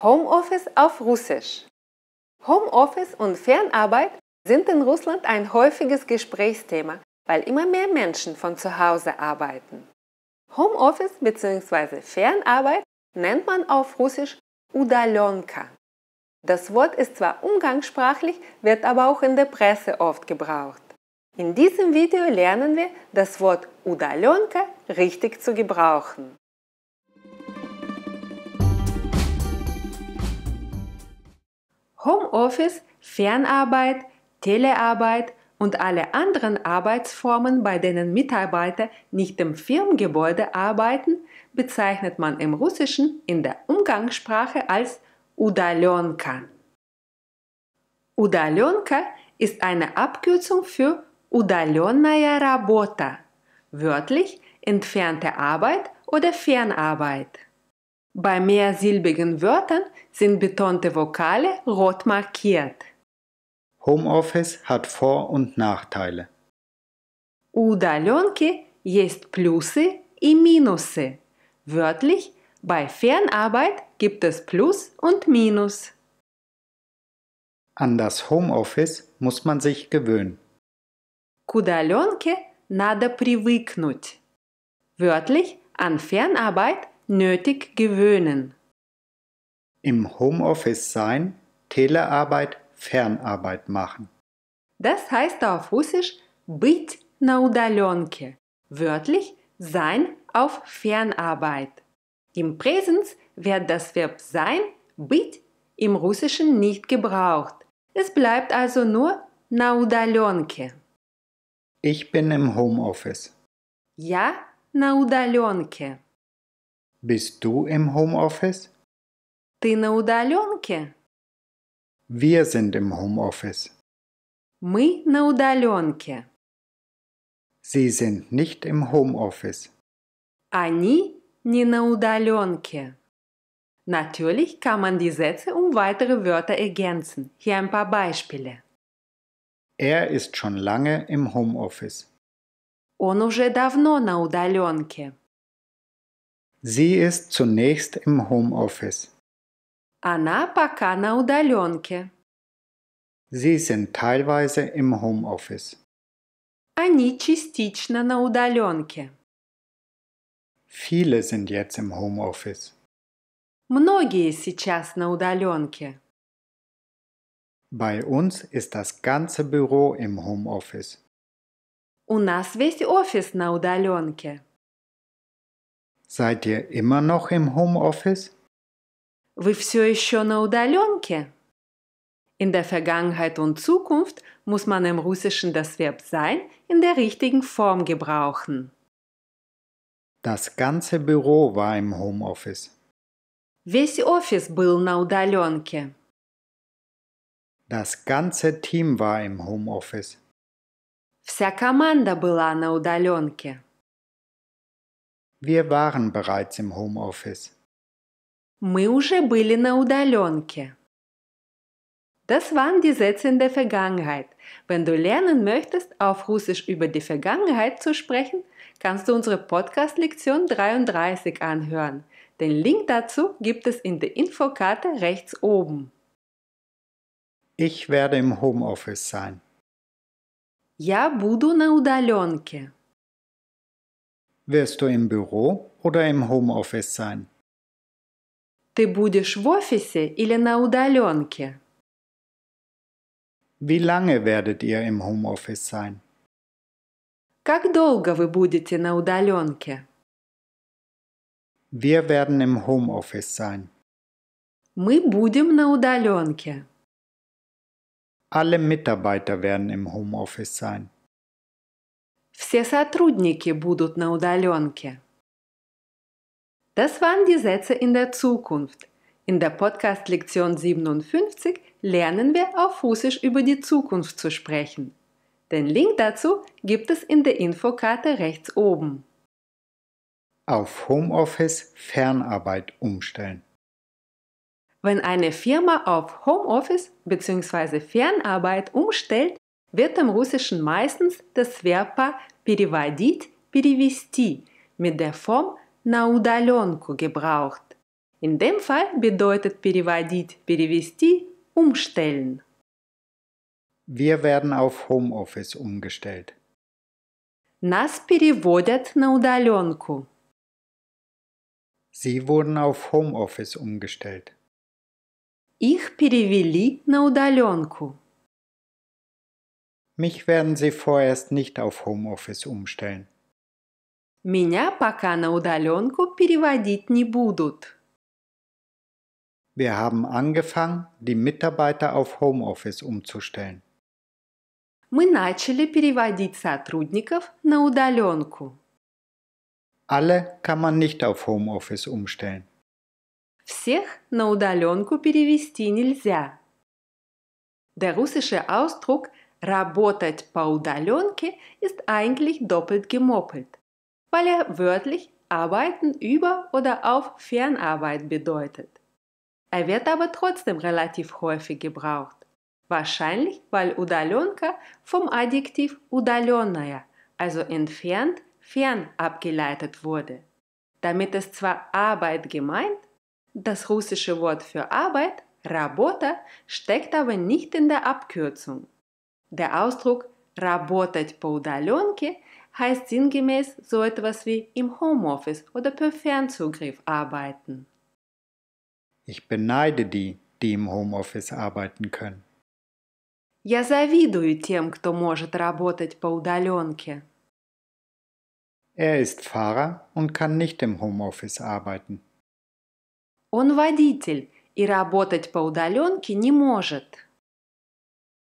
Homeoffice auf Russisch. Homeoffice und Fernarbeit sind in Russland ein häufiges Gesprächsthema, weil immer mehr Menschen von zu Hause arbeiten. Homeoffice bzw. Fernarbeit nennt man auf Russisch Udalonka. Das Wort ist zwar umgangssprachlich, wird aber auch in der Presse oft gebraucht. In diesem Video lernen wir, das Wort Udalonka richtig zu gebrauchen. Homeoffice, Fernarbeit, Telearbeit und alle anderen Arbeitsformen, bei denen Mitarbeiter nicht im Firmengebäude arbeiten, bezeichnet man im Russischen in der Umgangssprache als Udalenka. Udalenka ist eine Abkürzung für Udalenная работа, wörtlich entfernte Arbeit oder Fernarbeit. Bei mehrsilbigen Wörtern sind betonte Vokale rot markiert. Homeoffice hat Vor- und Nachteile. Удаленки есть плюсы и минусы. Wörtlich, bei Fernarbeit gibt es Plus und Minus. An das Homeoffice muss man sich gewöhnen. К удаленке надо привыкнуть. Wörtlich, an Fernarbeit nötig gewöhnen. Im Homeoffice sein, Telearbeit, Fernarbeit machen. Das heißt auf Russisch быть на удаленке, wörtlich sein auf Fernarbeit. Im Präsens wird das Verb sein, быть, im Russischen nicht gebraucht. Es bleibt also nur на удаленке. Ich bin im Homeoffice. Я на удаленке. Bist du im Homeoffice? Ты на удаленке? Wir sind im Homeoffice. Мы на удаленке. Sie sind nicht im Homeoffice. Они не на удаленке. Natürlich kann man die Sätze um weitere Wörter ergänzen. Hier ein paar Beispiele. Er ist schon lange im Homeoffice. Он уже давно на удаленке. Sie ist zunächst im Homeoffice. Она пока на удаленке. Sie sind teilweise im Homeoffice. Они частично на удаленке. Viele sind jetzt im Homeoffice. Многие сейчас на удаленке. Bei uns ist das ganze Büro im Homeoffice. У нас весь офис на удаленке. Seid ihr immer noch im Homeoffice? Вы все еще на удаленке? In der Vergangenheit und Zukunft muss man im Russischen das Verb sein in der richtigen Form gebrauchen. Das ganze Büro war im Homeoffice. Весь офис был на удаленке. Das ganze Team war im Homeoffice. Вся команда была на удаленке. Wir waren bereits im Homeoffice. Мы уже были на удаленке. Das waren die Sätze in der Vergangenheit. Wenn du lernen möchtest, auf Russisch über die Vergangenheit zu sprechen, kannst du unsere Podcast-Lektion 33 anhören. Den Link dazu gibt es in der Infokarte rechts oben. Ich werde im Homeoffice sein. Я буду на удаленке. Wirst du im Büro oder im Homeoffice sein? Ты будешь в офисе или на удаленке? Wie lange werdet ihr im Homeoffice sein? Как долго вы будете на удаленке? Wir werden im Homeoffice sein. Мы будем на удаленке. Alle Mitarbeiter werden im Homeoffice sein. Все сотрудники будут на удаленке. Das waren die Sätze in der Zukunft. In der Podcast-Lektion 57 lernen wir auf Russisch über die Zukunft zu sprechen. Den Link dazu gibt es in der Infokarte rechts oben. Auf Homeoffice Fernarbeit umstellen. Wenn eine Firma auf Homeoffice bzw. Fernarbeit umstellt, wird im Russischen meistens das Verb переводить, перевести mit der Form на удаленку gebraucht. In dem Fall bedeutet переводить, перевести umstellen. Wir werden auf Homeoffice umgestellt. Нас переводят на удаленку. Sie wurden auf Homeoffice umgestellt. Их перевели на удаленку. Mich werden Sie vorerst nicht auf Homeoffice umstellen. Меня пока на удаленку переводить не будут. Wir haben angefangen, die Mitarbeiter auf Homeoffice umzustellen. Мы начали переводить сотрудников на удаленку. Alle kann man nicht auf Homeoffice umstellen. Всех на удаленку перевести нельзя. Der russische Ausdruck Работать по удаленке ist eigentlich doppelt gemoppelt, weil er wörtlich Arbeiten über oder auf Fernarbeit bedeutet. Er wird aber trotzdem relativ häufig gebraucht. Wahrscheinlich, weil удаленка vom Adjektiv удаленная, also entfernt, fern abgeleitet wurde. Damit ist zwar Arbeit gemeint, das russische Wort für Arbeit, Работа, steckt aber nicht in der Abkürzung. Der Ausdruck работать по удаленке heißt sinngemäß so etwas wie im Homeoffice oder per Fernzugriff arbeiten. Ich beneide die, die im Homeoffice arbeiten können. Я завидую тем, кто может работать по удаленке. Er ist Fahrer und kann nicht im Homeoffice arbeiten. Он водитель и работать по удаленке не может.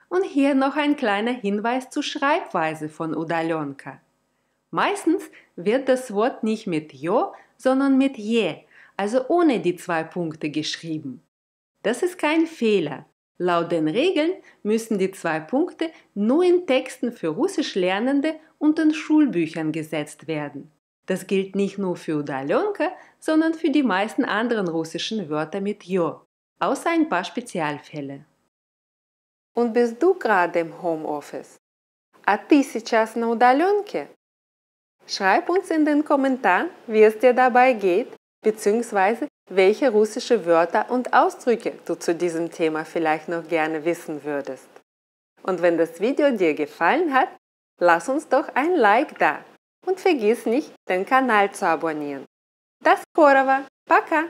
Und hier noch ein kleiner Hinweis zur Schreibweise von Udalenka. Meistens wird das Wort nicht mit jo, sondern mit je, also ohne die zwei Punkte geschrieben. Das ist kein Fehler. Laut den Regeln müssen die zwei Punkte nur in Texten für Russischlernende und in Schulbüchern gesetzt werden. Das gilt nicht nur für Udalenka, sondern für die meisten anderen russischen Wörter mit jo, außer ein paar Spezialfälle. Und bist du gerade im Homeoffice? А ты сейчас на удаленке? Schreib uns in den Kommentar, wie es dir dabei geht, bzw. welche russische Wörter und Ausdrücke du zu diesem Thema vielleicht noch gerne wissen würdest. Und wenn das Video dir gefallen hat, lass uns doch ein Like da und vergiss nicht, den Kanal zu abonnieren. Das Korova, пока!